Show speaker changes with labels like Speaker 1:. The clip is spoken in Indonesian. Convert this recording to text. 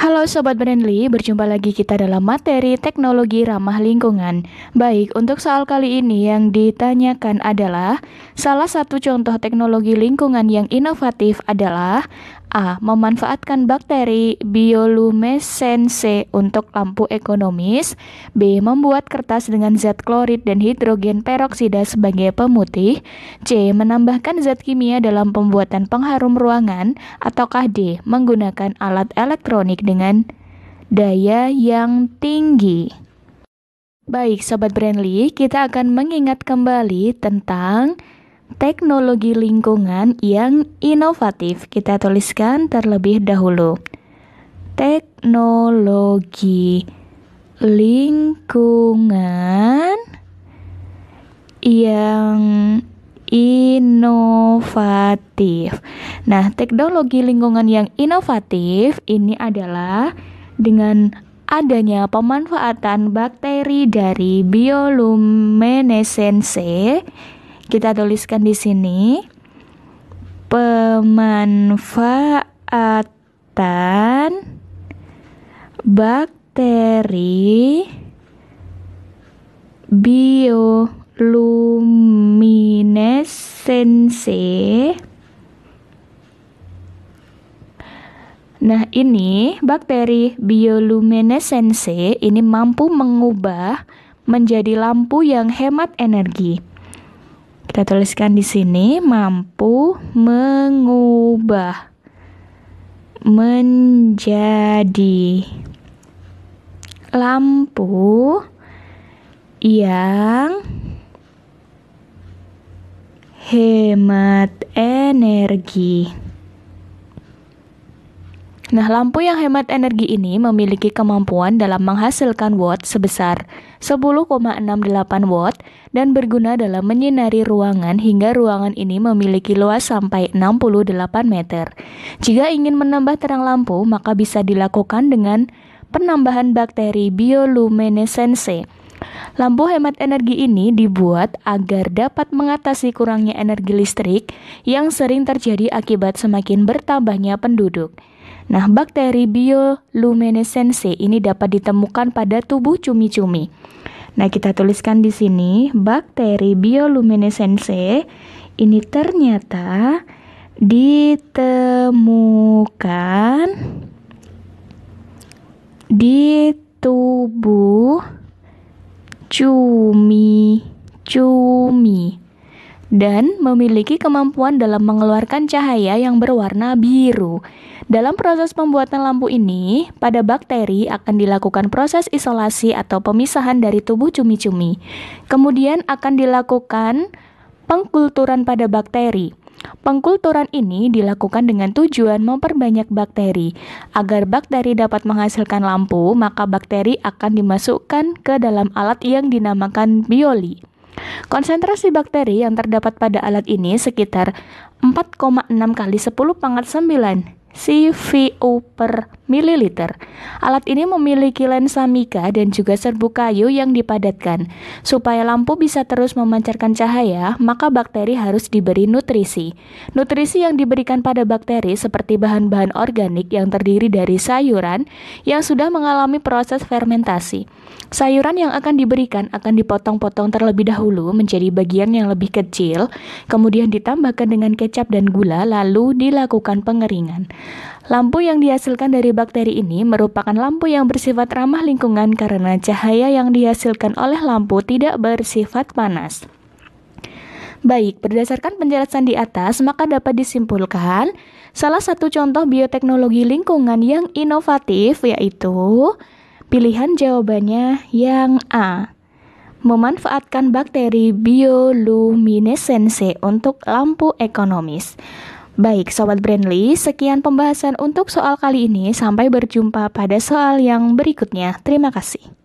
Speaker 1: Halo Sobat Brandly, berjumpa lagi kita dalam materi teknologi ramah lingkungan. Baik, untuk soal kali ini yang ditanyakan adalah, salah satu contoh teknologi lingkungan yang inovatif adalah A. Memanfaatkan bakteri bioluminescence untuk lampu ekonomis. B. Membuat kertas dengan zat klorid dan hidrogen peroksida sebagai pemutih. C. Menambahkan zat kimia dalam pembuatan pengharum ruangan. Ataukah D. Menggunakan alat elektronik dengan daya yang tinggi. Baik, Sobat Brandly, kita akan mengingat kembali tentang teknologi lingkungan yang inovatif. Kita tuliskan terlebih dahulu. Teknologi lingkungan yang inovatif. Nah, teknologi lingkungan yang inovatif ini adalah dengan adanya pemanfaatan bakteri dari bioluminescence kita tuliskan di sini pemanfaatan bakteri bioluminesensi Nah, ini bakteri bioluminesense ini mampu mengubah menjadi lampu yang hemat energi. Kita tuliskan di sini mampu mengubah menjadi lampu yang hemat energi. Nah, lampu yang hemat energi ini memiliki kemampuan dalam menghasilkan watt sebesar 10,68 watt dan berguna dalam menyinari ruangan hingga ruangan ini memiliki luas sampai 68 meter. Jika ingin menambah terang lampu, maka bisa dilakukan dengan penambahan bakteri bioluminescence. Lampu hemat energi ini dibuat agar dapat mengatasi kurangnya energi listrik yang sering terjadi akibat semakin bertambahnya penduduk. Nah, bakteri bioluminesensi ini dapat ditemukan pada tubuh cumi-cumi. Nah, kita tuliskan di sini bakteri bioluminesensi ini ternyata ditemukan di tubuh cumi-cumi dan memiliki kemampuan dalam mengeluarkan cahaya yang berwarna biru. Dalam proses pembuatan lampu ini, pada bakteri akan dilakukan proses isolasi atau pemisahan dari tubuh cumi-cumi. Kemudian akan dilakukan pengkulturan pada bakteri. Pengkulturan ini dilakukan dengan tujuan memperbanyak bakteri. Agar bakteri dapat menghasilkan lampu, maka bakteri akan dimasukkan ke dalam alat yang dinamakan bioli. Konsentrasi bakteri yang terdapat pada alat ini sekitar 4,6 kali 10 pangkat 9 CVO per ml. Alat ini memiliki lensa mika dan juga serbuk kayu yang dipadatkan. Supaya lampu bisa terus memancarkan cahaya, maka bakteri harus diberi nutrisi. Nutrisi yang diberikan pada bakteri seperti bahan-bahan organik yang terdiri dari sayuran yang sudah mengalami proses fermentasi. Sayuran yang akan diberikan akan dipotong-potong terlebih dahulu menjadi bagian yang lebih kecil, kemudian ditambahkan dengan kecap dan gula lalu dilakukan pengeringan. Lampu yang dihasilkan dari bakteri ini merupakan lampu yang bersifat ramah lingkungan karena cahaya yang dihasilkan oleh lampu tidak bersifat panas. Baik, berdasarkan penjelasan di atas, maka dapat disimpulkan salah satu contoh bioteknologi lingkungan yang inovatif yaitu pilihan jawabannya yang A. Memanfaatkan bakteri bioluminescence untuk lampu ekonomis. Baik, Sobat Brandly, sekian pembahasan untuk soal kali ini. Sampai berjumpa pada soal yang berikutnya. Terima kasih.